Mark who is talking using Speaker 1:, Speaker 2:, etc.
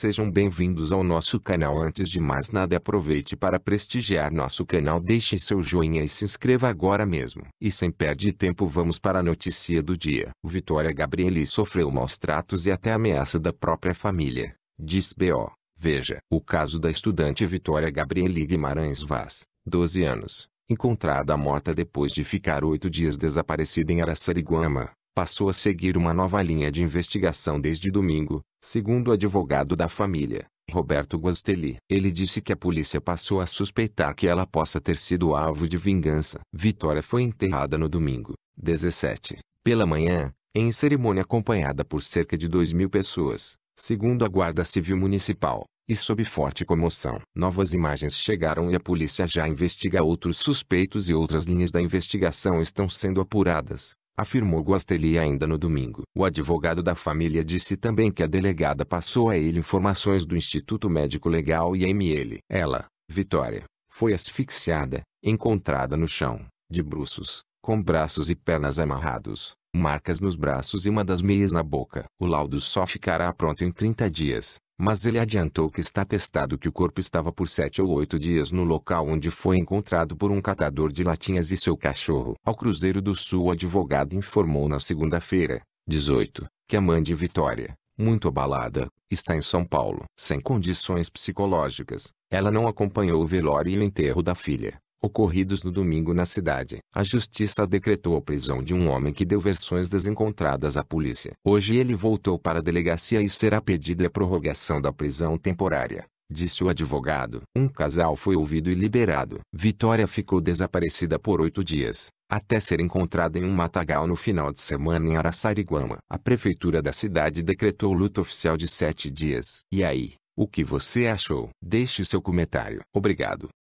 Speaker 1: Sejam bem-vindos ao nosso canal. Antes de mais nada, aproveite para prestigiar nosso canal. Deixe seu joinha e se inscreva agora mesmo. E sem perder tempo, vamos para a notícia do dia. Vitória Gabrieli sofreu maus tratos e até ameaça da própria família, diz BO. Veja, o caso da estudante Vitória Gabrieli Guimarães Vaz, 12 anos, encontrada morta depois de ficar oito dias desaparecida em Araçariguama, passou a seguir uma nova linha de investigação desde domingo, segundo o advogado da família, Roberto Guastelli. Ele disse que a polícia passou a suspeitar que ela possa ter sido alvo de vingança. Vitória foi enterrada no domingo, 17, pela manhã, em cerimônia acompanhada por cerca de 2 mil pessoas, segundo a Guarda Civil Municipal e sob forte comoção. Novas imagens chegaram e a polícia já investiga outros suspeitos e outras linhas da investigação estão sendo apuradas afirmou Guastelli ainda no domingo. O advogado da família disse também que a delegada passou a ele informações do Instituto Médico Legal e ML. Ela, Vitória, foi asfixiada, encontrada no chão, de bruços, com braços e pernas amarrados, marcas nos braços e uma das meias na boca. O laudo só ficará pronto em 30 dias. Mas ele adiantou que está testado que o corpo estava por sete ou oito dias no local onde foi encontrado por um catador de latinhas e seu cachorro. Ao Cruzeiro do Sul o advogado informou na segunda-feira, 18, que a mãe de Vitória, muito abalada, está em São Paulo. Sem condições psicológicas, ela não acompanhou o velório e o enterro da filha ocorridos no domingo na cidade. A justiça decretou a prisão de um homem que deu versões desencontradas à polícia. Hoje ele voltou para a delegacia e será pedida a prorrogação da prisão temporária. Disse o advogado. Um casal foi ouvido e liberado. Vitória ficou desaparecida por oito dias, até ser encontrada em um matagal no final de semana em Araçariguama. A prefeitura da cidade decretou luto oficial de sete dias. E aí, o que você achou? Deixe seu comentário. Obrigado.